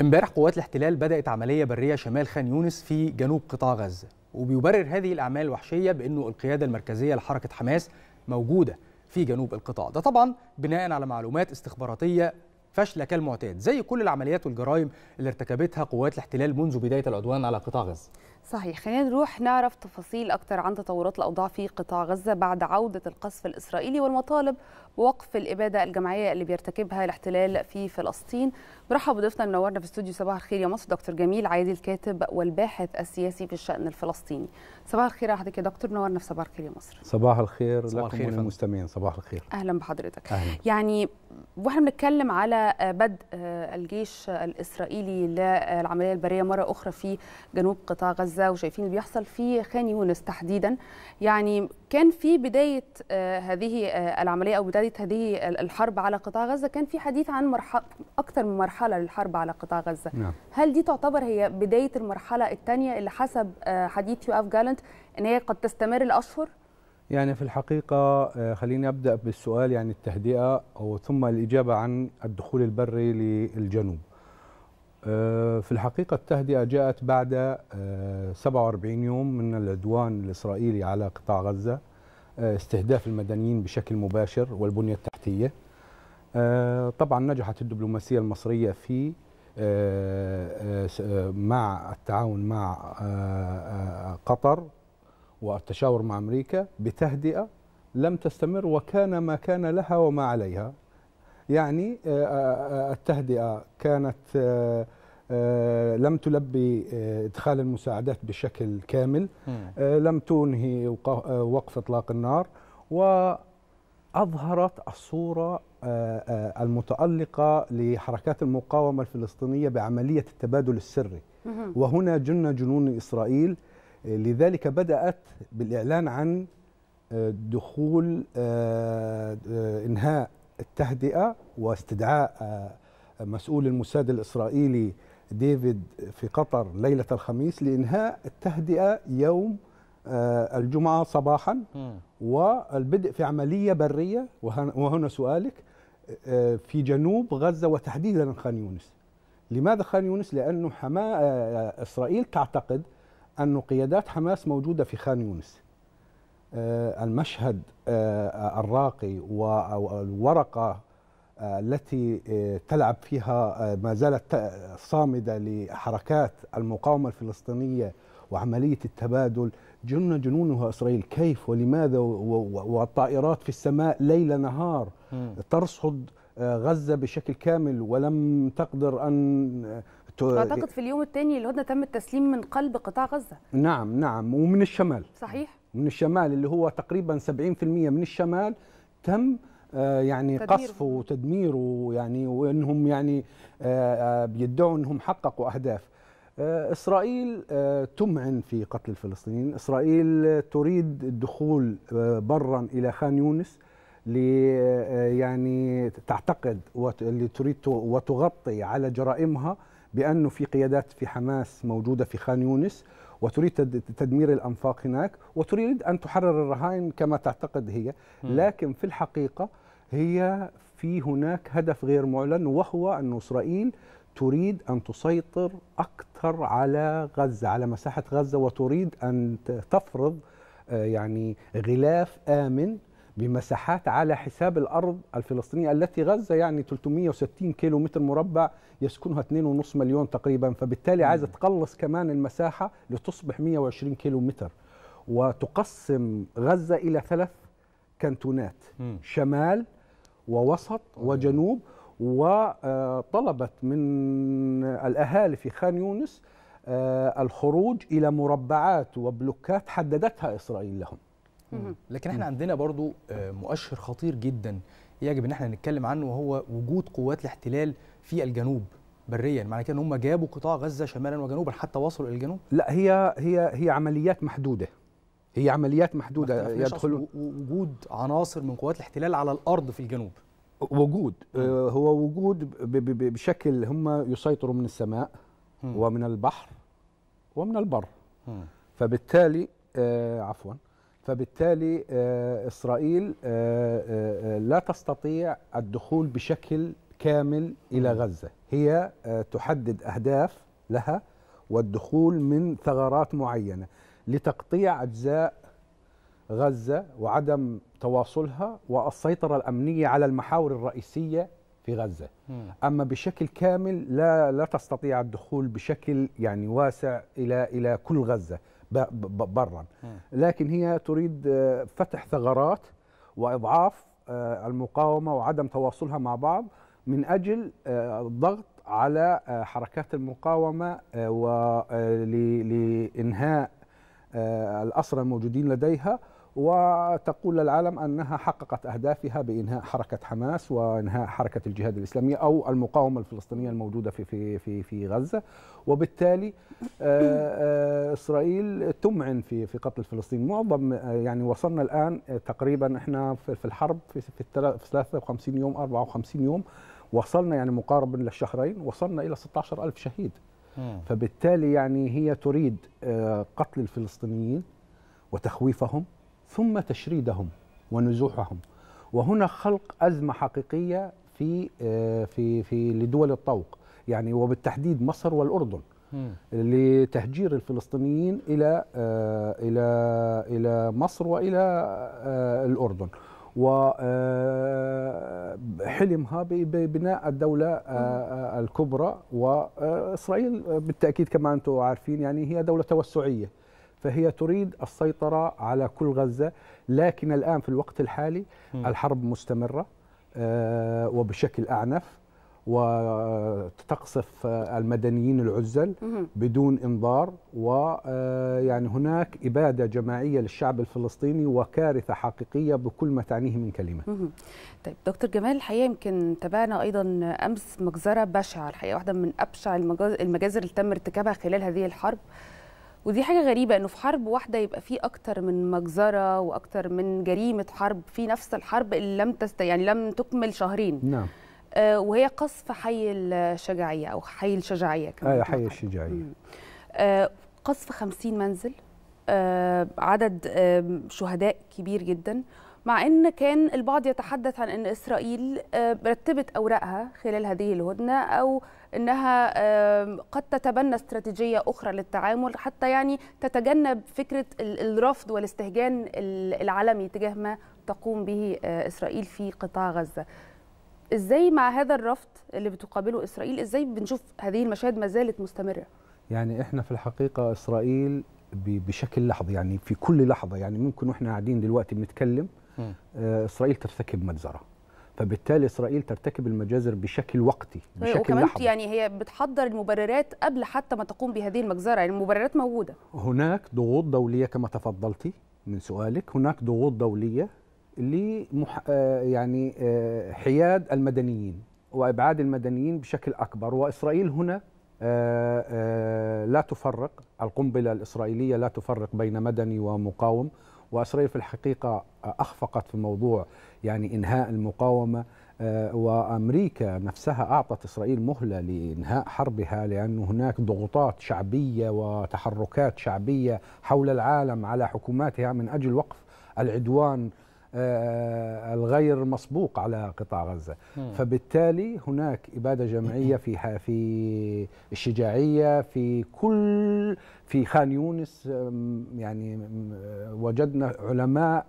امبارح قوات الاحتلال بدأت عملية برية شمال خان يونس في جنوب قطاع غزة وبيبرر هذه الأعمال الوحشية بأنه القيادة المركزية لحركة حماس موجودة في جنوب القطاع ده طبعا بناء على معلومات استخباراتية فاشلة كالمعتاد زي كل العمليات والجرائم اللي ارتكبتها قوات الاحتلال منذ بداية العدوان على قطاع غزة صحيح خلينا نروح نعرف تفاصيل أكثر عن تطورات الأوضاع في قطاع غزة بعد عودة القصف الإسرائيلي والمطالب بوقف الإبادة الجماعية اللي بيرتكبها الاحتلال في فلسطين برحب بضيفنا منورنا في استوديو صباح الخير يا مصر دكتور جميل عادل الكاتب والباحث السياسي في الشأن الفلسطيني صباح الخير حضرتك يا دكتور منورنا في صباح الخير يا مصر صباح الخير صباح لكم وللمستمعين صباح الخير أهلا بحضرتك أهلا. يعني واحنا بنتكلم على بدء آه، الجيش الإسرائيلي للعملية البرية مرة أخرى في جنوب قطاع غزة غزه وشايفين اللي بيحصل في خان يونس تحديدا يعني كان في بدايه آه، هذه آه، العمليه او بدايه هذه الحرب على قطاع غزه كان في حديث عن مرحله اكثر من مرحله للحرب على قطاع غزه نعم. هل دي تعتبر هي بدايه المرحله الثانيه اللي حسب آه، حديث يو اف جالنت ان هي قد تستمر لاشهر يعني في الحقيقة خليني أبدأ بالسؤال يعني التهدئة وثم الإجابة عن الدخول البري للجنوب آه، في الحقيقة التهدئة جاءت بعد 47 آه، يوم من العدوان الإسرائيلي على قطاع غزة آه، استهداف المدنيين بشكل مباشر والبنية التحتية طبعا نجحت الدبلوماسية المصرية في مع التعاون مع قطر والتشاور مع أمريكا بتهدئة لم تستمر وكان ما كان لها وما عليها يعني آه، آه، آه، التهدئة كانت لم تلبي إدخال المساعدات بشكل كامل لم تنهي وقف إطلاق النار وأظهرت الصورة المتألقة لحركات المقاومة الفلسطينية بعملية التبادل السري وهنا جن جنون إسرائيل لذلك بدأت بالإعلان عن دخول إنهاء التهدئه واستدعاء آه، مسؤول الموساد الاسرائيلي ديفيد في قطر ليله الخميس لانهاء التهدئه يوم آه، الجمعه صباحا والبدء في عمليه بريه وهنا سؤالك آه، في جنوب غزه وتحديدا خان يونس. لماذا خان يونس؟ لانه حما اسرائيل تعتقد أن قيادات حماس موجودة في خان يونس آه، المشهد آه، الراقي والورقة آه، التي تلعب فيها ما زالت صامدة لحركات المقاومة الفلسطينية وعملية التبادل جن جنونها إسرائيل كيف ولماذا والطائرات في السماء ليل نهار ترصد غزة بشكل كامل ولم تقدر أن أعتقد في اليوم الثاني الهدنة تم التسليم من قلب قطاع غزة نعم نعم ومن الشمال صحيح من الشمال اللي هو تقريبا 70% من الشمال تم آه، يعني قصفه وتدميره يعني وانهم يعني آه، آه، بيدعوا انهم حققوا اهداف اسرائيل تمعن في قتل الفلسطينيين اسرائيل تريد الدخول برا الى خان يونس يعني تعتقد اللي تريد وتغطي على جرائمها بانه في قيادات في حماس موجوده في خان يونس وتريد تدمير الأنفاق هناك وتريد أن تحرر الرهائن كما تعتقد هي لكن في الحقيقة هي في هناك هدف غير معلن وهو أن إسرائيل تريد أن تسيطر أكثر على غزة على مساحة غزة وتريد أن تفرض آه، يعني غلاف آمن بمساحات على حساب الأرض الفلسطينية التي غزة يعني 360 كيلو متر مربع يسكنها 2.5 مليون تقريبا فبالتالي عايزة تقلص كمان المساحة لتصبح 120 كيلو متر وتقسم غزة إلى ثلاث كانتونات شمال ووسط وجنوب وطلبت من الأهالي في خان يونس آه، الخروج إلى مربعات وبلوكات حددتها إسرائيل لهم لكن احنا عندنا برضو آه، مؤشر خطير جدا يجب ان احنا نتكلم عنه وهو وجود قوات الاحتلال في الجنوب بريا معنى كده ان هم جابوا قطاع غزه شمالا وجنوبا حتى وصلوا الى الجنوب لا هي هي هي عمليات محدوده هي عمليات محدوده يدخل وجود عناصر من قوات الاحتلال على الارض في الجنوب وجود آه، هو وجود بشكل هم يسيطروا من السماء ومن البحر ومن البر فبالتالي آه، عفوا فبالتالي آه، إسرائيل آه، آه، لا تستطيع الدخول بشكل كامل إلى غزة هي تحدد أهداف لها والدخول من ثغرات معينة لتقطيع أجزاء غزة وعدم تواصلها والسيطرة الأمنية على المحاور الرئيسية في غزة أما بشكل كامل لا لا تستطيع الدخول بشكل يعني واسع إلى إلى كل غزة برا لكن هي تريد آه، فتح ثغرات واضعاف آه، المقاومه وعدم تواصلها مع بعض من اجل الضغط آه، على حركات المقاومه ولانهاء الاسرى الموجودين لديها وتقول للعالم أنها حققت أهدافها بإنهاء حركة حماس وإنهاء حركة الجهاد الإسلامي أو المقاومة الفلسطينية الموجودة في في في في غزة وبالتالي آه، آه، إسرائيل تمعن في في قتل الفلسطينيين معظم آه، يعني وصلنا الآن تقريبا إحنا في الحرب في, في 53 يوم 54 يوم وصلنا يعني مقارب للشهرين وصلنا إلى 16000 ألف شهيد فبالتالي يعني هي تريد قتل الفلسطينيين وتخويفهم ثم تشريدهم ونزوحهم وهنا خلق أزمة حقيقية في آه، في في لدول الطوق يعني وبالتحديد مصر والأردن لتهجير الفلسطينيين إلى آه، إلى إلى مصر وإلى آه، الأردن وحلمها ببناء الدولة الكبرى وإسرائيل بالتأكيد كما أنتم عارفين يعني هي دولة توسعية فهي تريد السيطرة على كل غزة لكن الآن في الوقت الحالي الحرب مستمرة آه، وبشكل أعنف وتقصف آه، المدنيين العزل بدون انظار ويعني آه، هناك اباده جماعيه للشعب الفلسطيني وكارثه حقيقيه بكل ما تعنيه من كلمه. طيب دكتور جمال الحقيقه يمكن تابعنا ايضا امس مجزره بشعه الحقيقه واحده من ابشع المجازر اللي تم ارتكابها خلال هذه الحرب. ودي حاجه غريبه انه في حرب واحده يبقى في اكتر من مجزره واكتر من جريمه حرب في نفس الحرب اللي لم تست يعني لم تكمل شهرين نعم آه وهي قصف حي الشجاعيه او حي الشجاعيه كمان ايوه حي الشجاعيه آه قصف 50 منزل آه عدد آه شهداء كبير جدا مع ان كان البعض يتحدث عن ان اسرائيل آه، رتبت اوراقها خلال هذه الهدنه او انها آه، قد تتبنى استراتيجيه اخرى للتعامل حتى يعني تتجنب فكره الرفض والاستهجان العالمي تجاه ما تقوم به آه، اسرائيل في قطاع غزه. ازاي مع هذا الرفض اللي بتقابله اسرائيل ازاي بنشوف هذه المشاهد ما زالت مستمره؟ يعني احنا في الحقيقه اسرائيل بشكل لحظي يعني في كل لحظه يعني ممكن واحنا قاعدين دلوقتي بنتكلم آه، اسرائيل ترتكب مجزره فبالتالي اسرائيل ترتكب المجازر بشكل وقتي أيوة، بشكل وكمان لحظي يعني هي بتحضر المبررات قبل حتى ما تقوم بهذه المجزره يعني المبررات موجوده هناك ضغوط دوليه كما تفضلتي من سؤالك هناك ضغوط دوليه لمح... آه، يعني آه، حياد المدنيين وابعاد المدنيين بشكل اكبر واسرائيل هنا لا تفرق القنبله الاسرائيليه لا تفرق بين مدني ومقاوم واسرائيل في الحقيقه اخفقت في موضوع يعني انهاء المقاومه آه، وامريكا نفسها اعطت اسرائيل مهله لانهاء حربها لان هناك ضغوطات شعبيه وتحركات شعبيه حول العالم على حكوماتها من اجل وقف العدوان آه، الغير مسبوق على قطاع غزة م. فبالتالي هناك إبادة جمعية في في الشجاعية في كل في خان يونس آه، يعني آه، وجدنا علماء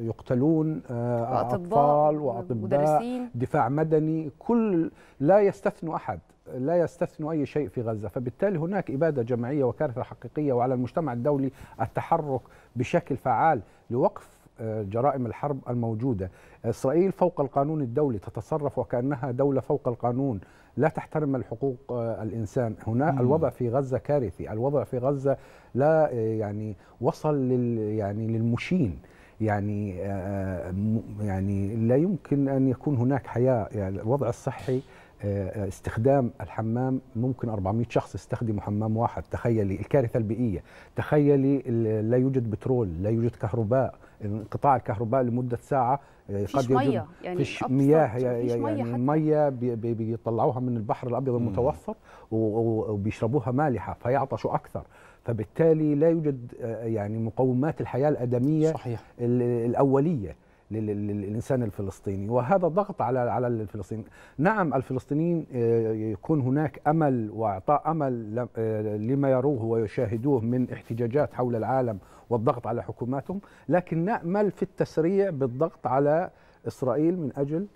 يقتلون أطفال وأطباء دفاع مدني كل لا يستثنوا أحد لا يستثنوا أي شيء في غزة فبالتالي هناك إبادة جمعية وكارثة حقيقية وعلى المجتمع الدولي التحرك بشكل فعال لوقف جرائم الحرب الموجودة إسرائيل فوق القانون الدولي تتصرف وكأنها دولة فوق القانون لا تحترم الحقوق آه، الإنسان هنا الوضع في غزة كارثي الوضع في غزة لا آه، يعني وصل لل يعني للمشين يعني آه، يعني لا يمكن أن يكون هناك حياة يعني الوضع الصحي آه، استخدام الحمام ممكن 400 شخص يستخدموا حمام واحد تخيلي الكارثة البيئية تخيلي لا يوجد بترول لا يوجد كهرباء انقطاع الكهرباء لمدة ساعة آه، قد مية يعني فيش مياه يعني مية بيطلعوها من البحر الأبيض المتوسط وبيشربوها مالحة فيعطشوا أكثر فبالتالي لا يوجد آه، يعني مقومات الحياة الأدمية صحيح. الأولية للانسان الفلسطيني وهذا ضغط على على الفلسطينيين نعم الفلسطينيين آه، يكون هناك امل واعطاء امل آه، لما يروه ويشاهدوه من احتجاجات حول العالم والضغط على حكوماتهم لكن نامل في التسريع بالضغط على اسرائيل من اجل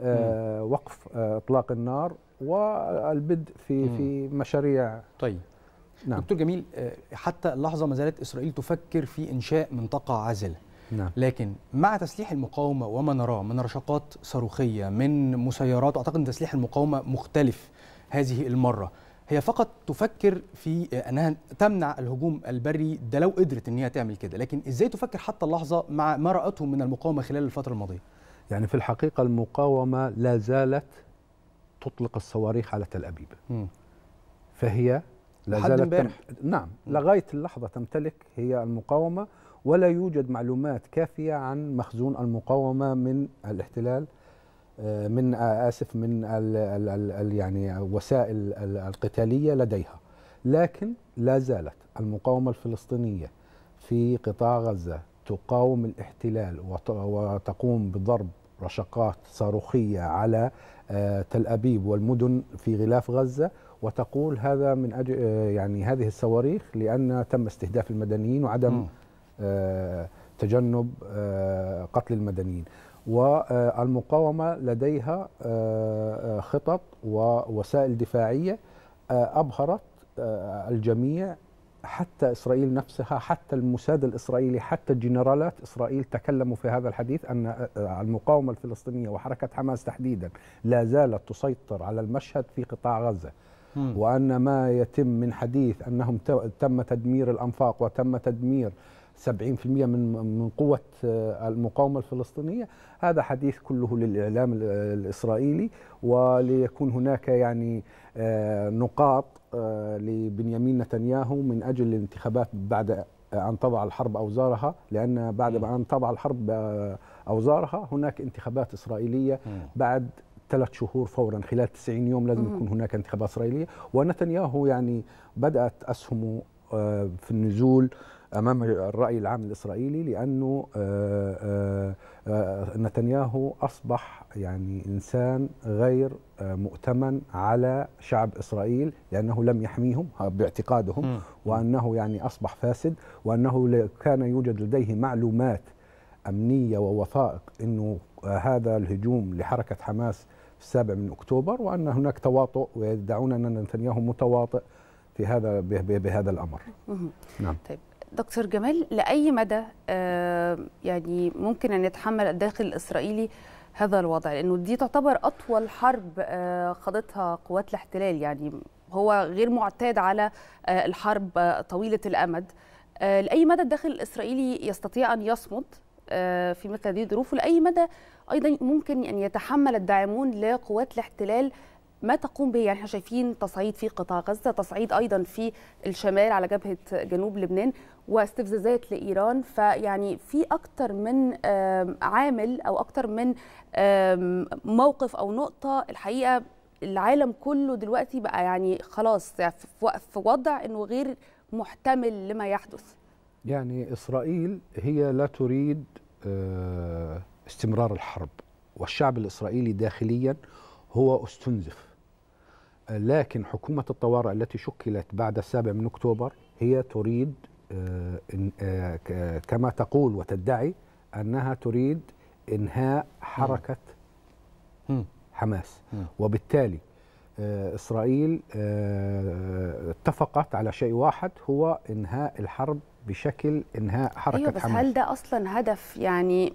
آه، وقف اطلاق النار والبدء في في مشاريع طيب نعم. دكتور جميل حتى اللحظه ما زالت اسرائيل تفكر في انشاء منطقه عازله نعم. لكن مع تسليح المقاومه وما نراه من رشقات صاروخيه من مسيرات اعتقد ان تسليح المقاومه مختلف هذه المره هي فقط تفكر في انها تمنع الهجوم البري ده لو قدرت ان هي تعمل كده لكن ازاي تفكر حتى اللحظه مع ما راته من المقاومه خلال الفتره الماضيه يعني في الحقيقه المقاومه لا زالت تطلق الصواريخ على تل ابيب م. فهي لا زالت تم... نعم لغايه اللحظه تمتلك هي المقاومه ولا يوجد معلومات كافية عن مخزون المقاومة من الاحتلال آه، من آه، آسف من ال ال ال يعني وسائل القتالية لديها لكن لا زالت المقاومة الفلسطينية في قطاع غزة تقاوم الاحتلال وتقوم بضرب رشقات صاروخية على آه، تل أبيب والمدن في غلاف غزة وتقول هذا من أجل يعني هذه الصواريخ لأن تم استهداف المدنيين وعدم م. آه، تجنب آه، قتل المدنيين والمقاومة لديها آه، خطط ووسائل دفاعية أبهرت الجميع حتى إسرائيل نفسها حتى الموساد الإسرائيلي حتى جنرالات إسرائيل تكلموا في هذا الحديث أن المقاومة الفلسطينية وحركة حماس تحديدا لا زالت تسيطر على المشهد في قطاع غزة وأن ما يتم من حديث أنهم تم تدمير الأنفاق وتم تدمير 70% من من قوة آه، المقاومة الفلسطينية هذا حديث كله للإعلام الإسرائيلي وليكون هناك يعني آه، نقاط آه، لبنيامين نتنياهو من أجل الانتخابات بعد أن تضع الحرب أوزارها لأن بعد أن تضع الحرب أوزارها هناك انتخابات إسرائيلية بعد ثلاث شهور فورا خلال 90 يوم لازم يكون هناك انتخابات إسرائيلية ونتنياهو يعني بدأت أسهمه في النزول امام الراي العام الاسرائيلي لانه آه، آه، آه، نتنياهو اصبح يعني انسان غير مؤتمن على شعب اسرائيل لانه لم يحميهم باعتقادهم وانه يعني اصبح فاسد وانه كان يوجد لديه معلومات امنيه ووثائق انه هذا الهجوم لحركه حماس في السابع من اكتوبر وان هناك تواطؤ ويدعون ان نتنياهو متواطئ في هذا بهذا الامر. نعم. طيب دكتور جمال لأي مدى آه، يعني ممكن أن يتحمل الداخل الإسرائيلي هذا الوضع لأنه دي تعتبر أطول حرب خاضتها آه، قوات الاحتلال يعني هو غير معتاد على آه، الحرب طويلة الأمد لأي مدى الداخل الإسرائيلي يستطيع أن يصمد في مثل هذه الظروف ولأي مدى أيضا ممكن أن يتحمل الداعمون لقوات الاحتلال ما تقوم به يعني احنا شايفين تصعيد في قطاع غزه تصعيد ايضا في الشمال على جبهه جنوب لبنان واستفزازات لايران فيعني في اكثر من عامل او اكثر من موقف او نقطه الحقيقه العالم كله دلوقتي بقى يعني خلاص في وضع انه غير محتمل لما يحدث يعني اسرائيل هي لا تريد آه، استمرار الحرب والشعب الاسرائيلي داخليا هو استنزف لكن حكومة الطوارئ التي شكلت بعد السابع من أكتوبر هي تريد آه، آه، كما تقول وتدعي أنها تريد إنهاء حركة حماس وبالتالي آه، إسرائيل اتفقت على شيء واحد هو إنهاء الحرب بشكل إنهاء حركة أيوة بس حماس هل ده أصلا هدف يعني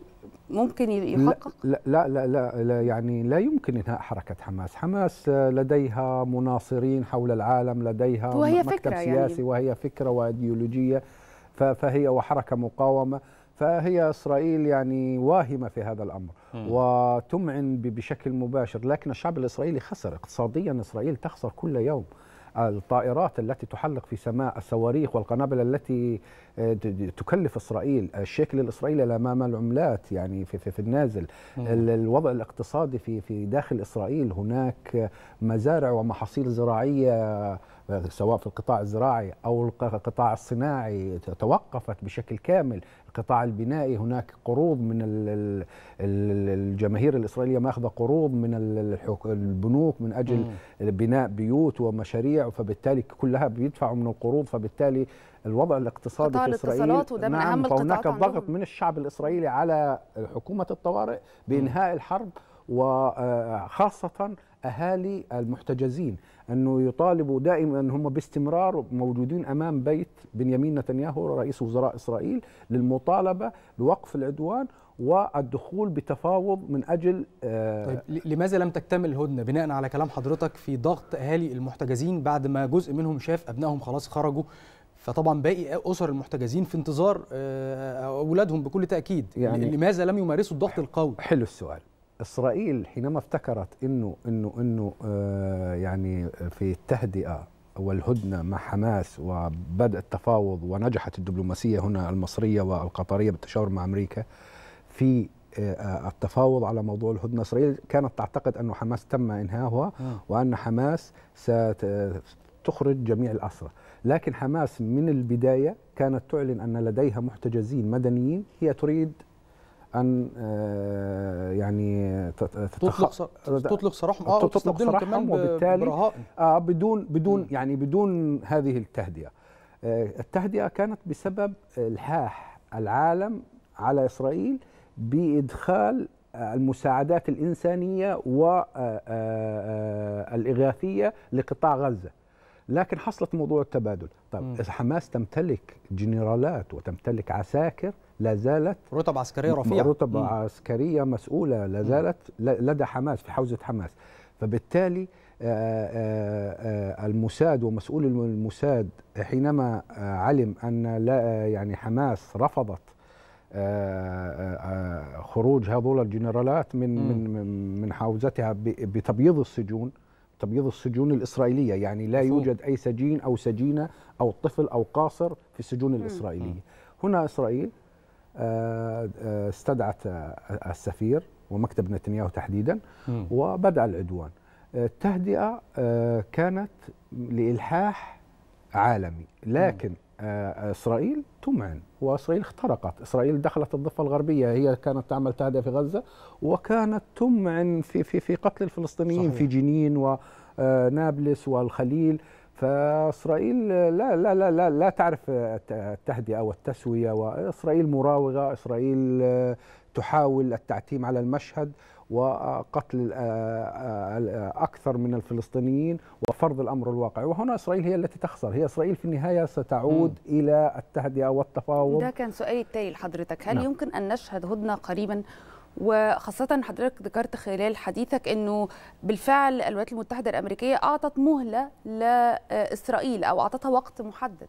ممكن يحقق؟ لا لا لا, لا, لا يعني لا يمكن انهاء حركه حماس، حماس آه، لديها مناصرين حول العالم، لديها وهي مكتب فكرة يعني. سياسي يعني. وهي فكره وايديولوجيه فهي وحركه مقاومه فهي اسرائيل يعني واهمه في هذا الامر م. وتمعن بشكل مباشر، لكن الشعب الاسرائيلي خسر اقتصاديا اسرائيل تخسر كل يوم. الطائرات التي تحلق في سماء الصواريخ والقنابل التي آه، تكلف اسرائيل آه، الشكل الاسرائيلي امام العملات يعني في, في, في النازل مم. الوضع الاقتصادي في في داخل اسرائيل هناك مزارع ومحاصيل زراعيه سواء في القطاع الزراعي أو القطاع الصناعي توقفت بشكل كامل القطاع البنائي هناك قروض من الجماهير الإسرائيلية ماخذة قروض من البنوك من أجل بناء بيوت ومشاريع فبالتالي كلها بيدفعوا من القروض فبالتالي الوضع الاقتصادي في اسرائيل وده من نعم هناك ضغط من الشعب الاسرائيلي على حكومه الطوارئ بانهاء الحرب وخاصه اهالي المحتجزين انه يطالبوا دائما هم باستمرار موجودين امام بيت بنيامين نتنياهو رئيس وزراء اسرائيل للمطالبه بوقف العدوان والدخول بتفاوض من اجل آه طيب لماذا لم تكتمل الهدنه بناء على كلام حضرتك في ضغط اهالي المحتجزين بعد ما جزء منهم شاف ابنائهم خلاص خرجوا فطبعا باقي اسر المحتجزين في انتظار آه، اولادهم بكل تاكيد يعني لماذا لم يمارسوا الضغط القوي حلو السؤال اسرائيل حينما افتكرت انه انه انه آه، يعني في التهدئه والهدنه مع حماس وبدء التفاوض ونجحت الدبلوماسيه هنا المصريه والقطريه بالتشاور مع امريكا في آه، آه، التفاوض على موضوع الهدنه اسرائيل كانت تعتقد انه حماس تم انهاؤها وان حماس ستخرج جميع الاسرى لكن حماس من البدايه كانت تعلن ان لديها محتجزين مدنيين هي تريد ان آه، يعني تطلق تطلق سراحهم اه تطلق سراحهم وبالتالي آه بدون بدون م. يعني بدون هذه التهدئه آه، التهدئه كانت بسبب الحاح العالم على اسرائيل بادخال آه، المساعدات الانسانيه والاغاثيه لقطاع غزه لكن حصلت موضوع التبادل طب حماس تمتلك جنرالات وتمتلك عساكر لا زالت رتب عسكريه رفيعه رتب م. عسكريه مسؤوله لا زالت لدى حماس في حوزه حماس فبالتالي آه، آه، آه، الموساد ومسؤول الموساد حينما علم ان لا يعني حماس رفضت خروج هذول الجنرالات من من من حوزتها بتبييض السجون تبييض السجون الإسرائيلية يعني لا يوجد أي سجين أو سجينة أو طفل أو قاصر في السجون الإسرائيلية هنا إسرائيل آه، آه، استدعت السفير ومكتب نتنياهو تحديدا وبدا العدوان آه، التهدئه كانت لالحاح عالمي لكن اسرائيل تمعن واسرائيل اخترقت، اسرائيل دخلت الضفه الغربيه هي كانت تعمل تهدئه في غزه وكانت تمعن في في في قتل الفلسطينيين صحيح. في جنين ونابلس والخليل فاسرائيل لا لا لا لا, لا تعرف التهدئه والتسويه واسرائيل مراوغه اسرائيل آه، تحاول التعتيم على المشهد وقتل آه، آه، اكثر من الفلسطينيين وفرض الامر الواقع وهنا اسرائيل هي التي تخسر هي اسرائيل في النهايه ستعود م. الى التهدئه والتفاوض ده كان سؤالي التالي لحضرتك هل نعم. يمكن ان نشهد هدنه قريبا وخاصة حضرتك ذكرت خلال حديثك أنه بالفعل الولايات المتحدة الأمريكية أعطت مهلة لإسرائيل أو أعطتها وقت محدد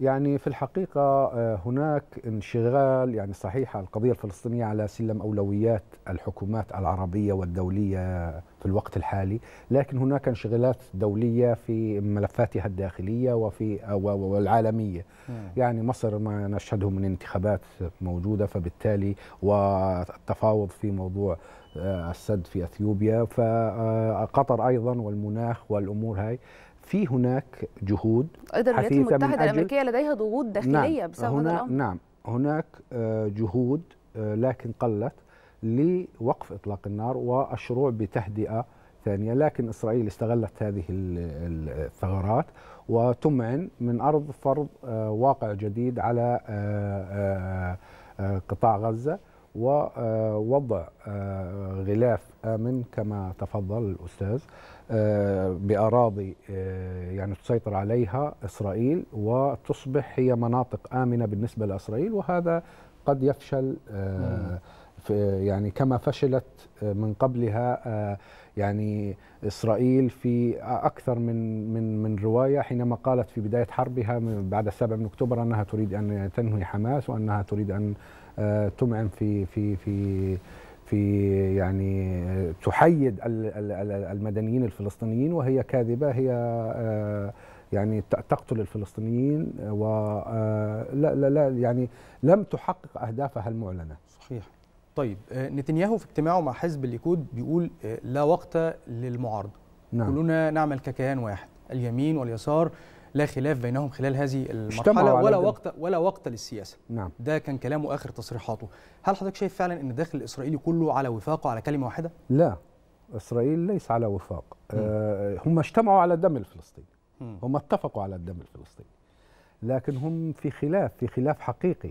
يعني في الحقيقة آه، هناك انشغال يعني صحيح القضية الفلسطينية على سلم أولويات الحكومات العربية والدولية في الوقت الحالي لكن هناك انشغالات دولية في ملفاتها الداخلية وفي آه، والعالمية يعني مصر ما نشهده من انتخابات موجودة فبالتالي والتفاوض في موضوع آه، السد في اثيوبيا فقطر ايضا والمناخ والامور هاي في هناك جهود ايضا الولايات المتحده الامريكيه لديها ضغوط نعم، داخليه نعم بسبب هنا هذا الامر نعم هناك آه، جهود آه، لكن قلت لوقف اطلاق النار والشروع بتهدئه ثانيه لكن اسرائيل استغلت هذه الثغرات وتمعن من ارض فرض آه، واقع جديد على قطاع غزه ووضع غلاف امن كما تفضل الاستاذ آه، باراضي آه، يعني تسيطر عليها اسرائيل وتصبح هي مناطق امنه بالنسبه لاسرائيل وهذا قد يفشل آه، يعني كما فشلت من قبلها يعني اسرائيل في اكثر من من من روايه حينما قالت في بدايه حربها بعد السابع من اكتوبر انها تريد ان تنهي حماس وانها تريد ان تمعن في في في في يعني تحيد المدنيين الفلسطينيين وهي كاذبة هي آه، يعني تقتل الفلسطينيين ولا آه، لا لا يعني لم تحقق أهدافها المعلنة صحيح طيب آه، نتنياهو في اجتماعه مع حزب الليكود بيقول لا وقت للمعارضة نعم. كلنا نعمل ككيان واحد اليمين واليسار لا خلاف بينهم خلال هذه المرحله ولا وقت ولا وقت للسياسه نعم ده كان كلامه اخر تصريحاته هل حضرتك شايف فعلا ان الداخل الاسرائيلي كله على وفاقه على كلمه واحده لا اسرائيل ليس على وفاق آه هم اجتمعوا على الدم الفلسطيني هم اتفقوا على الدم الفلسطيني لكن هم في خلاف في خلاف حقيقي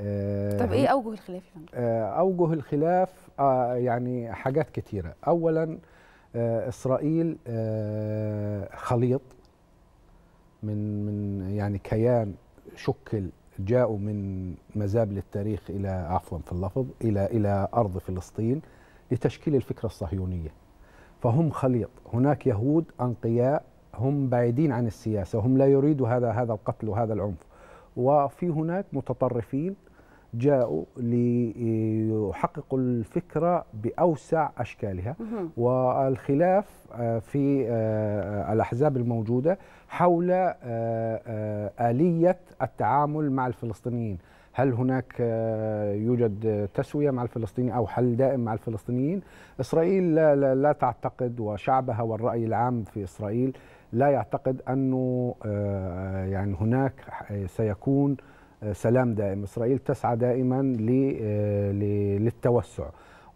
آه طب ايه اوجه الخلاف آه اوجه الخلاف آه يعني حاجات كثيره اولا آه اسرائيل آه خليط من من يعني كيان شكل جاءوا من مزابل التاريخ الى عفوا في اللفظ الى الى ارض فلسطين لتشكيل الفكره الصهيونيه فهم خليط هناك يهود انقياء هم بعيدين عن السياسه هم لا يريدوا هذا هذا القتل وهذا العنف وفي هناك متطرفين جاءوا ليحققوا الفكرة بأوسع أشكالها والخلاف آه، في آه، آه، الأحزاب الموجودة حول آلية التعامل مع الفلسطينيين هل هناك يوجد تسوية مع الفلسطينيين أو حل دائم مع الفلسطينيين إسرائيل لا, لا, لا تعتقد وشعبها والرأي العام في إسرائيل لا يعتقد أنه يعني هناك سيكون سلام دائم إسرائيل تسعى دائما آه، للتوسع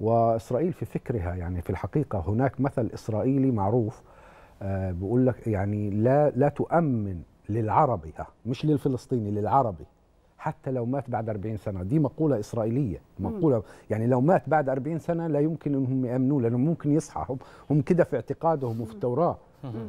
وإسرائيل في فكرها يعني في الحقيقة هناك مثل إسرائيلي معروف آه، بيقول لك يعني لا لا تؤمن للعربي مش للفلسطيني للعربي حتى لو مات بعد 40 سنه دي مقوله اسرائيليه مقوله يعني لو مات بعد 40 سنه لا يمكن انهم يامنوه لانه ممكن يصحى هم, هم كده في اعتقادهم وفي التوراه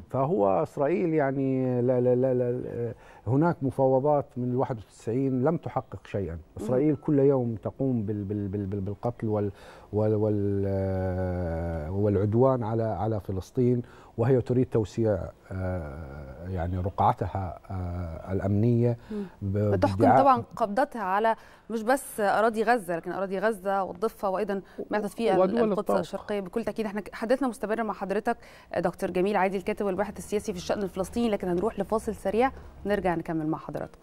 فهو اسرائيل يعني لا لا لا, لا هناك مفاوضات من 91 لم تحقق شيئا، اسرائيل كل يوم تقوم بال بال بال بالقتل وال وال وال آه، والعدوان على على فلسطين وهي تريد توسيع آه، يعني رقعتها آه، الامنيه بتحكم طبعا قبضتها على مش بس اراضي غزه لكن اراضي غزه والضفه وايضا ما يحدث في القدس الشرقيه بكل تاكيد احنا حديثنا مستمر مع حضرتك دكتور جميل عادل الكاتب والباحث السياسي في الشأن الفلسطيني لكن هنروح لفاصل سريع ونرجع نكمل مع حضراتكم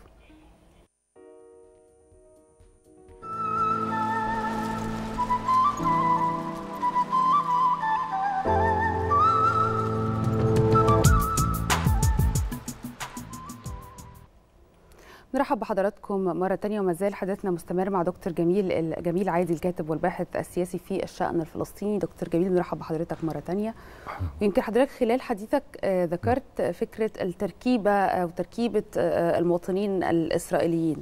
نرحب بحضراتكم مرة تانية وما زال حديثنا مستمر مع دكتور جميل جميل عادي الكاتب والباحث السياسي في الشأن الفلسطيني دكتور جميل نرحب بحضرتك مرة تانية ويمكن حضرتك خلال حديثك آه، ذكرت نعم. فكرة التركيبة أو آه، تركيبة آه، المواطنين الإسرائيليين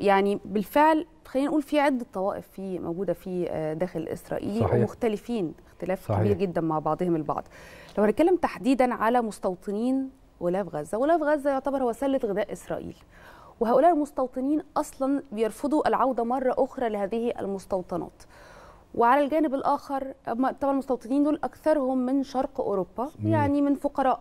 يعني بالفعل خلينا نقول في عدة طوائف في موجودة في داخل إسرائيل صحيح. ومختلفين اختلاف صحيح. كبير جدا مع بعضهم البعض لو هنتكلم تحديدا على مستوطنين غلاف غزه، غلاف غزه يعتبر هو سله غذاء اسرائيل. وهؤلاء المستوطنين اصلا بيرفضوا العوده مره اخرى لهذه المستوطنات. وعلى الجانب الاخر طبعا المستوطنين دول اكثرهم من شرق اوروبا يعني من فقراء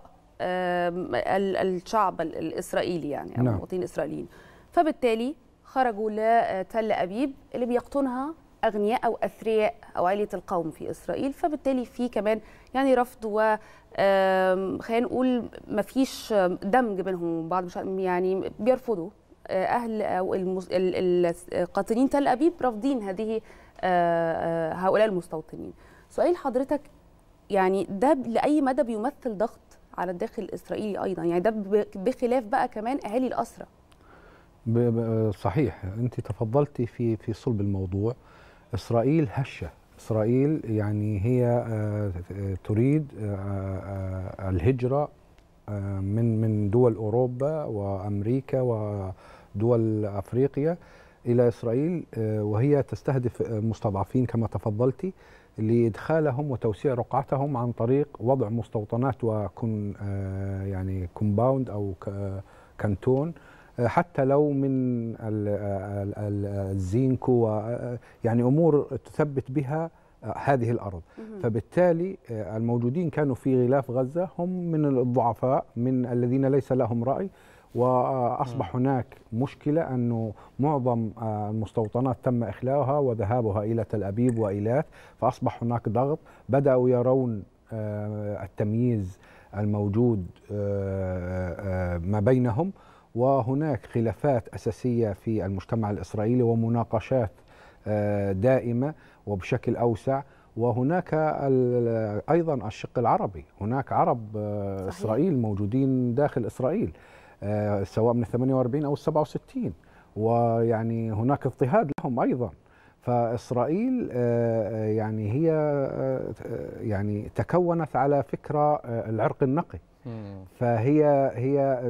الشعب الاسرائيلي يعني او نعم. المواطنين الاسرائيليين. فبالتالي خرجوا لتل ابيب اللي بيقطنها اغنياء او اثرياء او عائله القوم في اسرائيل فبالتالي في كمان يعني رفض و خلينا نقول ما فيش دمج بينهم بعض مش يعني بيرفضوا آه، اهل او القاتلين تل ابيب رافضين هذه آه، آه، هؤلاء المستوطنين سؤال حضرتك يعني ده لاي مدى بيمثل ضغط على الداخل الاسرائيلي ايضا يعني ده بخلاف بقى كمان اهالي الاسره صحيح انت تفضلتي في في صلب الموضوع إسرائيل هشة إسرائيل يعني هي آه، تريد آه، آه، الهجرة من من دول أوروبا وأمريكا ودول أفريقيا إلى إسرائيل وهي تستهدف مستضعفين كما تفضلتي لادخالهم وتوسيع رقعتهم عن طريق وضع مستوطنات وكن يعني كومباوند او كانتون حتى لو من الزينكو يعني امور تثبت بها هذه الارض فبالتالي آه، الموجودين كانوا في غلاف غزه هم من الضعفاء من الذين ليس لهم راي واصبح هناك مشكله انه معظم آه، المستوطنات تم اخلاؤها وذهابها الى تل ابيب وايلات فاصبح هناك ضغط بداوا يرون آه، التمييز الموجود ما بينهم وهناك خلافات أساسية في المجتمع الإسرائيلي ومناقشات آه، دائمة وبشكل أوسع وهناك أيضا الشق العربي هناك عرب آه، صحيح. إسرائيل موجودين داخل إسرائيل آه، سواء من 48 أو 67 ويعني هناك اضطهاد لهم أيضا فإسرائيل يعني هي يعني تكونت على فكرة العرق النقي فهي هي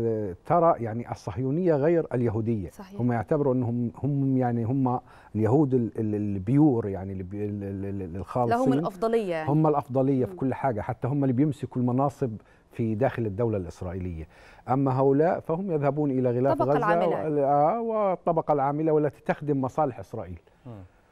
ترى يعني الصهيونيه غير اليهوديه صحيح. هم يعتبروا انهم هم يعني هم اليهود البيور يعني الخالصين لهم الافضليه يعني. هم الافضليه في كل حاجه حتى هم اللي بيمسكوا المناصب في داخل الدولة الإسرائيلية أما هؤلاء فهم يذهبون إلى غلاف الطبقة غزة العاملة. والطبقة آه، العاملة والتي تخدم مصالح إسرائيل م.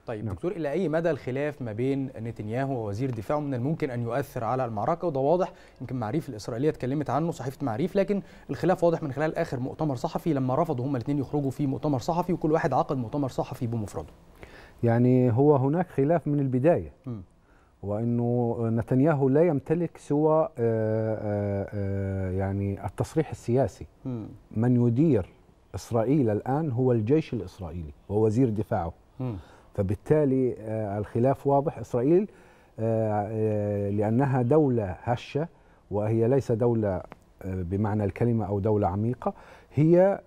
طيب نعم. دكتور الى اي مدى الخلاف ما بين نتنياهو ووزير دفاعه من الممكن ان يؤثر على المعركه وده واضح يمكن معريف الاسرائيليه اتكلمت عنه صحيفه معريف لكن الخلاف واضح من خلال اخر مؤتمر صحفي لما رفضوا هما الاثنين يخرجوا في مؤتمر صحفي وكل واحد عقد مؤتمر صحفي بمفرده يعني هو هناك خلاف من البدايه م. وانه نتنياهو لا يمتلك سوى آه، آه، آه، يعني التصريح السياسي م. من يدير اسرائيل الان هو الجيش الاسرائيلي ووزير دفاعه م. فبالتالي آه، الخلاف واضح إسرائيل آه، آه، لأنها دولة هشة وهي ليس دولة بمعنى الكلمة أو دولة عميقة هي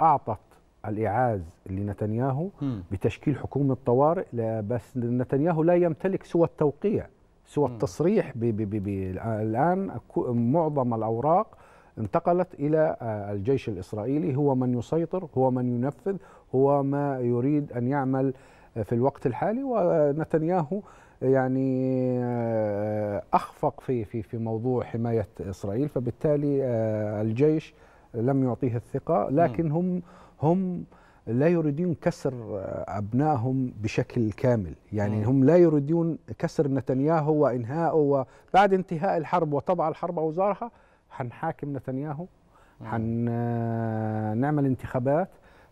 أعطت الإعاز لنتنياهو بتشكيل حكومة طوارئ بس نتنياهو لا يمتلك سوى التوقيع سوى التصريح بي بي بي بي الآن معظم الأوراق انتقلت إلى الجيش الإسرائيلي هو من يسيطر هو من ينفذ هو ما يريد أن يعمل في الوقت الحالي ونتنياهو يعني آه، اخفق في في في موضوع حمايه اسرائيل فبالتالي آه، الجيش لم يعطيه الثقه لكن هم هم لا يريدون كسر آه، ابنائهم بشكل كامل يعني هم لا يريدون كسر نتنياهو وانهائه وبعد انتهاء الحرب وتضع الحرب اوزارها حنحاكم نتنياهو حنعمل انتخابات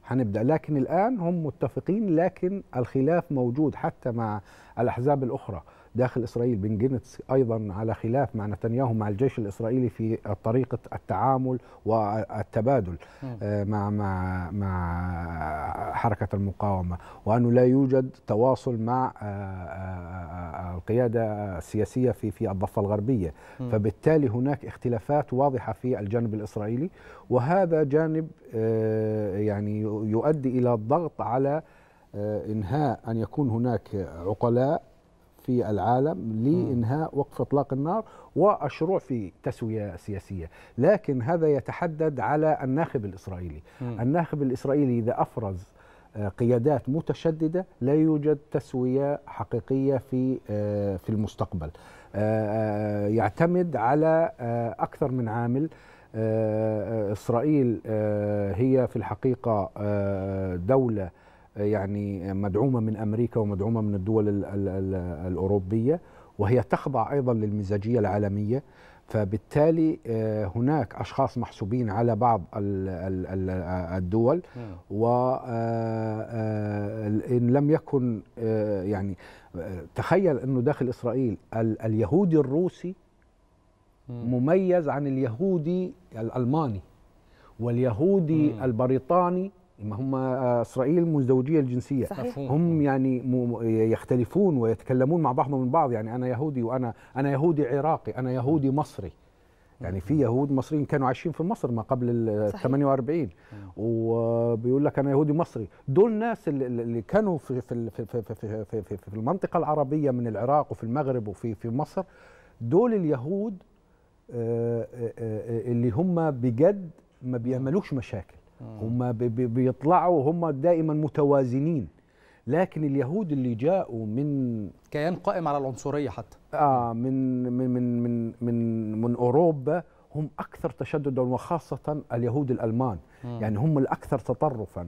هنبدا لكن الان هم متفقين لكن الخلاف موجود حتى مع الاحزاب الاخرى داخل إسرائيل بن جينتس أيضا على خلاف مع نتنياهو مع الجيش الإسرائيلي في طريقة التعامل والتبادل آه، مع مع مع حركة المقاومة وأنه لا يوجد تواصل مع آه، آه، القيادة السياسية في في الضفة الغربية فبالتالي هناك اختلافات واضحة في الجانب الإسرائيلي وهذا جانب يعني يؤدي إلى الضغط على انهاء ان يكون هناك عقلاء في العالم لإنهاء وقف إطلاق النار والشروع في تسوية سياسية لكن هذا يتحدد على الناخب الإسرائيلي الناخب الإسرائيلي إذا أفرز آه، قيادات متشددة لا يوجد تسوية حقيقية في آه، في المستقبل آه، يعتمد على أكثر من عامل إسرائيل هي في الحقيقة دولة يعني مدعومه من امريكا ومدعومه من الدول الـ الـ الـ الاوروبيه وهي تخضع ايضا للمزاجيه العالميه فبالتالي آه، هناك اشخاص محسوبين على بعض الدول وان آه، آه، لم يكن يعني تخيل انه داخل اسرائيل اليهودي الروسي مميز عن اليهودي الالماني واليهودي البريطاني ما هم آه، اسرائيل مزدوجيه الجنسيه صحيح. هم يعني يختلفون ويتكلمون مع بعضهم من بعض يعني انا يهودي وانا انا يهودي عراقي انا يهودي مصري يعني في يهود مصريين كانوا عايشين في مصر ما قبل ال 48 وبيقول لك انا يهودي مصري دول الناس اللي كانوا في في في في في, في, في, في المنطقه العربيه من العراق وفي المغرب وفي في مصر دول اليهود آه، آه، اللي هم بجد ما بيعملوش مشاكل آه. هم بيطلعوا هم دائما متوازنين لكن اليهود اللي جاءوا من كيان قائم على العنصريه حتى اه من من من من من, من اوروبا هم اكثر تشددا وخاصه اليهود الالمان مم. آه. يعني هم الاكثر تطرفا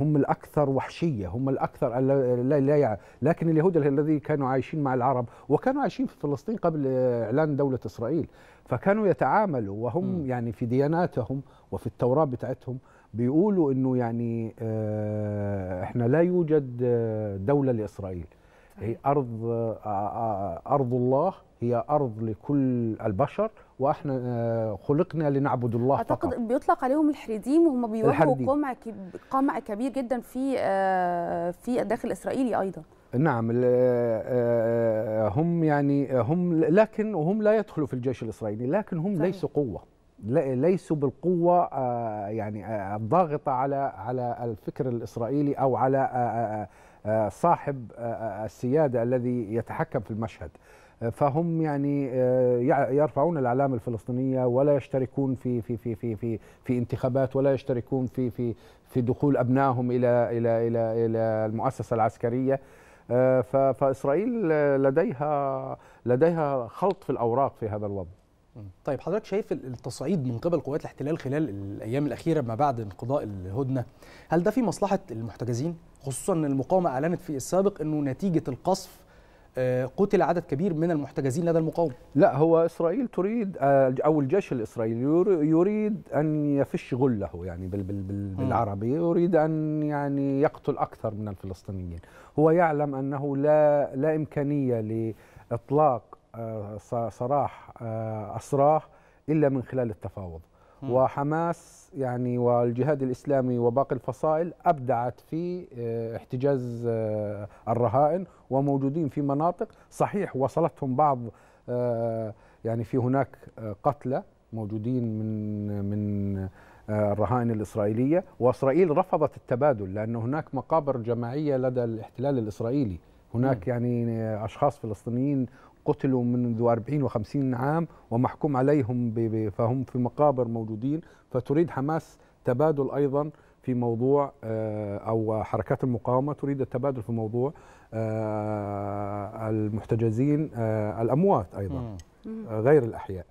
هم الاكثر وحشيه هم الاكثر لا لا يعني لكن اليهود الذين كانوا عايشين مع العرب وكانوا عايشين في فلسطين قبل اعلان دوله اسرائيل فكانوا يتعاملوا وهم م. يعني في دياناتهم وفي التوراه بتاعتهم بيقولوا انه يعني آه، احنا لا يوجد آه، دوله لاسرائيل هي ارض آه، ارض الله هي ارض لكل البشر واحنا خلقنا لنعبد الله اعتقد فقط. بيطلق عليهم الحريديم وهم بيواجهوا قمع قمع كبير جدا في في الداخل الاسرائيلي ايضا نعم هم يعني هم لكن هم لا يدخلوا في الجيش الاسرائيلي لكن هم صحيح. ليسوا قوه ليسوا بالقوه آه، يعني آه، الضاغطه على على الفكر الاسرائيلي او على آه، صاحب السياده الذي يتحكم في المشهد فهم يعني يرفعون الاعلام الفلسطينيه ولا يشتركون في في في في في في انتخابات ولا يشتركون في في في دخول ابنائهم الى الى الى الى المؤسسه العسكريه فاسرائيل لديها لديها خلط في الاوراق في هذا الوضع طيب حضرتك شايف التصعيد من قبل قوات الاحتلال خلال الايام الاخيره ما بعد انقضاء الهدنه هل ده في مصلحه المحتجزين خصوصا ان المقاومه اعلنت في السابق انه نتيجه القصف آه، قتل عدد كبير من المحتجزين لدى المقاومه لا هو اسرائيل تريد آه، او الجيش الاسرائيلي يريد ان يفش غله يعني بالعربي يريد ان يعني يقتل اكثر من الفلسطينيين هو يعلم انه لا لا امكانيه لاطلاق صراح آه، أسراه إلا من خلال التفاوض وحماس يعني والجهاد الإسلامي وباقي الفصائل أبدعت في آه، احتجاز آه، الرهائن وموجودين في مناطق صحيح وصلتهم بعض يعني في هناك قتلى موجودين من من الرهائن الإسرائيلية وإسرائيل رفضت التبادل لأن هناك مقابر جماعية لدى الاحتلال الإسرائيلي هناك يعني أشخاص فلسطينيين قتلوا منذ 40 و50 عام ومحكوم عليهم فهم في مقابر موجودين فتريد حماس تبادل أيضا في موضوع آه، أو حركات المقاومة تريد التبادل في موضوع آه، المحتجزين آه، الأموات أيضا غير الأحياء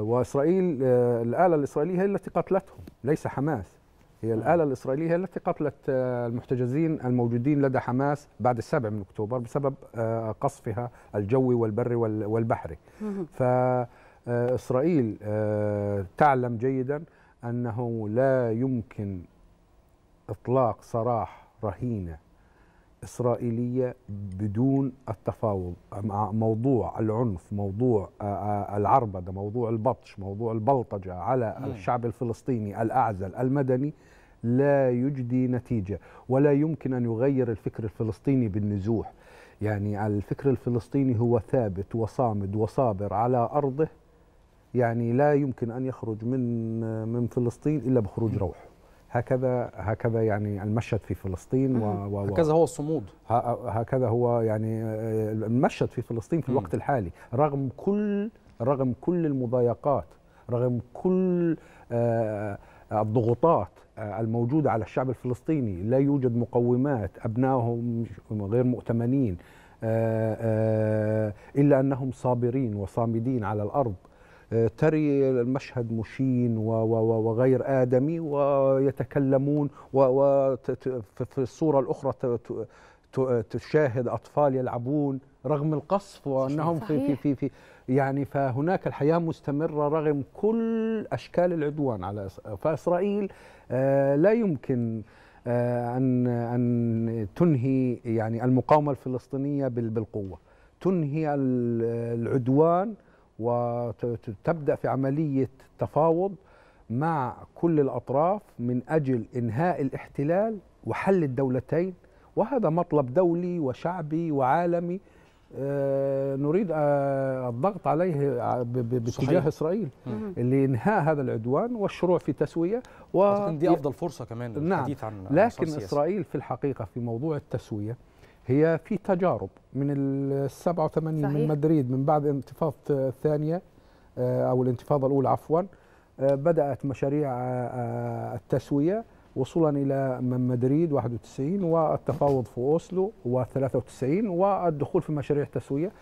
وإسرائيل الآلة الإسرائيلية هي التي قتلتهم ليس حماس هي نعم. الآلة الإسرائيلية هي التي قتلت آه، المحتجزين الموجودين لدى حماس بعد السابع من أكتوبر بسبب آه، قصفها الجوي والبري والبحري فإسرائيل آه، تعلم جيدا أنه لا يمكن إطلاق سراح رهينة إسرائيلية بدون التفاوض مع موضوع العنف موضوع آه، آه، العربدة موضوع البطش موضوع البلطجة على الشعب الفلسطيني الأعزل المدني لا يجدي نتيجة ولا يمكن أن يغير الفكر الفلسطيني بالنزوح يعني الفكر الفلسطيني هو ثابت وصامد وصابر على أرضه يعني لا يمكن أن يخرج من من فلسطين إلا بخروج روح هكذا هكذا يعني المشهد في فلسطين و و هكذا هو الصمود هكذا هو يعني آه، المشهد في فلسطين في الوقت الحالي رغم كل رغم كل المضايقات رغم كل آه، الضغوطات آه، الموجودة على الشعب الفلسطيني لا يوجد مقومات أبنائهم غير مؤتمنين إلا أنهم صابرين وصامدين على الأرض تري المشهد مشين وغير آدمي ويتكلمون وفي الصورة الأخرى تشاهد أطفال يلعبون رغم القصف وأنهم في, في, في, في يعني فهناك الحياة مستمرة رغم كل أشكال العدوان على فإسرائيل آه، لا يمكن آه، أن أن تنهي يعني المقاومة الفلسطينية بالقوة تنهي العدوان وتبدا في عمليه تفاوض مع كل الاطراف من اجل انهاء الاحتلال وحل الدولتين وهذا مطلب دولي وشعبي وعالمي آه، نريد آه، الضغط عليه آه، باتجاه اسرائيل لانهاء هذا العدوان والشروع في تسويه و دي افضل فرصه كمان نعم عن لكن اسرائيل في الحقيقه في موضوع التسويه هي في تجارب من ال 87 صحيح. من مدريد من بعد الانتفاضة الثانية آه، أو الانتفاضة الأولى عفوا آه، بدأت مشاريع آه، التسوية وصولا إلى من مدريد 91 والتفاوض في أوسلو و93 والدخول في مشاريع التسوية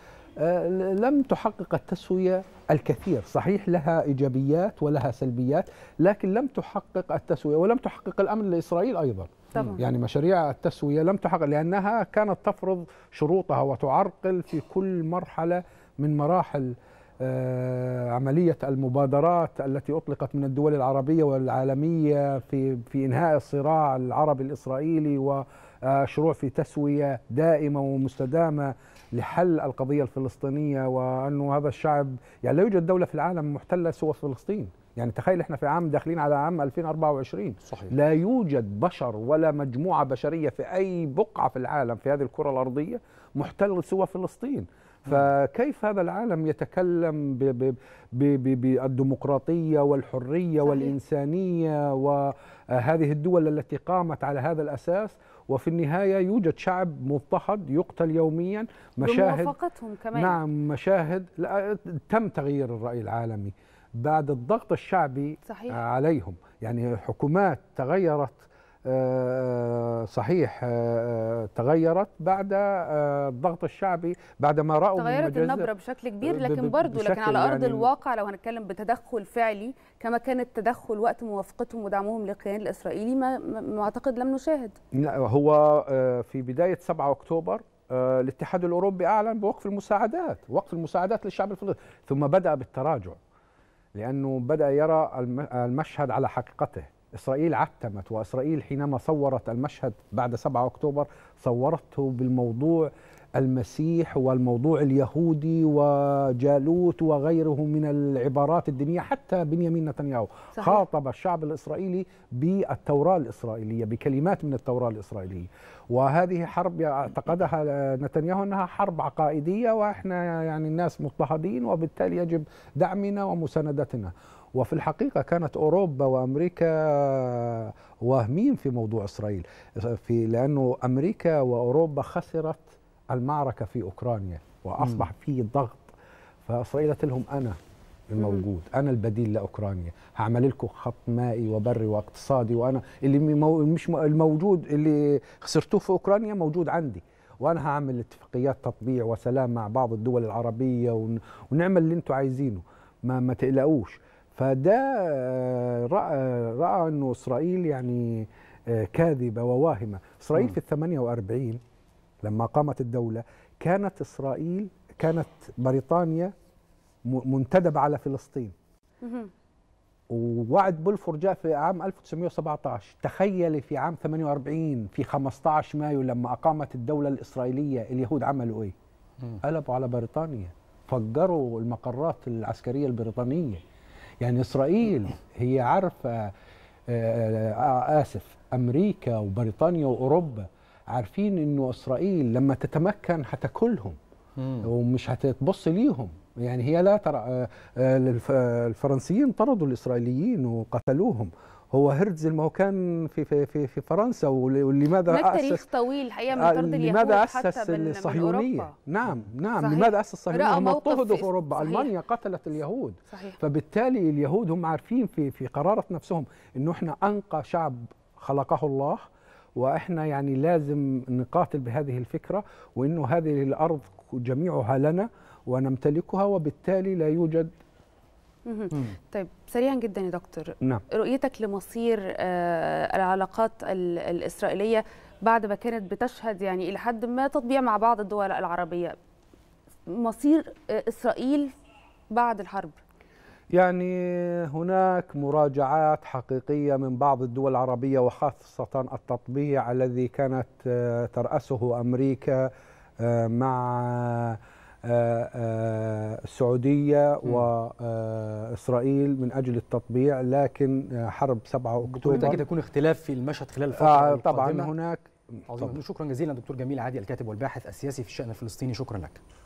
لم تحقق التسوية الكثير صحيح لها إيجابيات ولها سلبيات لكن لم تحقق التسوية ولم تحقق الأمن لإسرائيل أيضاً طبعا. يعني مشاريع التسوية لم تحقق لأنها كانت تفرض شروطها وتعرقل في كل مرحلة من مراحل آه، عملية المبادرات التي أطلقت من الدول العربية والعالمية في في إنهاء الصراع العربي الإسرائيلي وشروع آه، في تسوية دائمة ومستدامة لحل القضية الفلسطينية وأنه هذا الشعب يعني لا يوجد دولة في العالم محتلة سوى فلسطين يعني تخيل احنا في عام داخلين على عام 2024 صحيح. لا يوجد بشر ولا مجموعه بشريه في اي بقعه في العالم في هذه الكره الارضيه محتل سوى فلسطين نعم. فكيف هذا العالم يتكلم بالديمقراطية والحرية صحيح. والإنسانية وهذه الدول التي قامت على هذا الأساس وفي النهاية يوجد شعب مضطهد يقتل يوميا مشاهد بموافقتهم كمان نعم مشاهد تم تغيير الرأي العالمي بعد الضغط الشعبي صحيح. آه، عليهم يعني حكومات تغيرت آه، آه، صحيح تغيرت بعد الضغط الشعبي بعد ما راوا تغيرت النبره بشكل كبير لكن برضه لكن على ارض يعني الواقع لو هنتكلم بتدخل فعلي كما كان التدخل وقت موافقتهم ودعمهم للكيان الاسرائيلي ما, ما اعتقد لم نشاهد لا هو في بدايه 7 اكتوبر الاتحاد الاوروبي اعلن بوقف المساعدات وقف المساعدات للشعب الفلسطيني ثم بدا بالتراجع لأنه بدأ يرى المشهد على حقيقته إسرائيل عتمت وإسرائيل حينما صورت المشهد بعد 7 أكتوبر صورته بالموضوع المسيح والموضوع اليهودي وجالوت وغيره من العبارات الدينية حتى بنيامين نتنياهو صحيح. خاطب الشعب الإسرائيلي بالتوراة الإسرائيلية بكلمات من التوراة الإسرائيلية وهذه حرب اعتقدها نتنياهو أنها حرب عقائدية وإحنا يعني الناس مضطهدين وبالتالي يجب دعمنا ومساندتنا وفي الحقيقة كانت أوروبا وأمريكا واهمين في موضوع إسرائيل في لأنه أمريكا وأوروبا خسرت المعركه في اوكرانيا واصبح في ضغط فاسرائيل قالت لهم انا الموجود انا البديل لاوكرانيا هعمل لكم خط مائي وبري واقتصادي وانا اللي مش الموجود اللي خسرتوه في اوكرانيا موجود عندي وانا هعمل اتفاقيات تطبيع وسلام مع بعض الدول العربيه ونعمل اللي انتم عايزينه ما ما تقلقوش فده آه، راى آه، راى انه اسرائيل يعني آه، كاذبه وواهمه اسرائيل في ال 48 لما قامت الدولة كانت إسرائيل كانت بريطانيا منتدب على فلسطين ووعد بلفور جاء في عام 1917 تخيلي في عام 48 في 15 مايو لما أقامت الدولة الإسرائيلية اليهود عملوا إيه؟ قلبوا على بريطانيا فجروا المقرات العسكرية البريطانية يعني إسرائيل هي عارفة آه، آه، آه، آسف أمريكا وبريطانيا وأوروبا عارفين انه اسرائيل لما تتمكن هتاكلهم ومش هتبص ليهم يعني هي لا ترى آه، آه، آه، الفرنسيين طردوا الاسرائيليين وقتلوهم هو هرتز ما هو كان في في في, فرنسا ولماذا هناك تاريخ طويل حقيقه من طرد اليهود لماذا اسس الصهيونيه نعم نعم صحيح. لماذا اسس الصهيونيه هم اضطهدوا في اوروبا صحيح. المانيا قتلت اليهود صحيح. فبالتالي اليهود هم عارفين في في قراره نفسهم انه احنا انقى شعب خلقه الله واحنا يعني لازم نقاتل بهذه الفكره وانه هذه الارض جميعها لنا ونمتلكها وبالتالي لا يوجد طيب سريعا جدا يا دكتور نعم. رؤيتك لمصير آه، العلاقات الاسرائيليه بعد ما كانت بتشهد يعني الى حد ما تطبيع مع بعض الدول العربيه مصير آه، اسرائيل بعد الحرب يعني هناك مراجعات حقيقية من بعض الدول العربية وخاصة التطبيع الذي كانت آه، ترأسه أمريكا آه، مع آه، السعودية وإسرائيل من أجل التطبيع لكن حرب 7 أكتوبر بالتأكيد يكون اختلاف في المشهد خلال الفترة آه طبعا هناك عظيم شكرا جزيلا دكتور جميل عادي الكاتب والباحث السياسي في الشأن الفلسطيني شكرا لك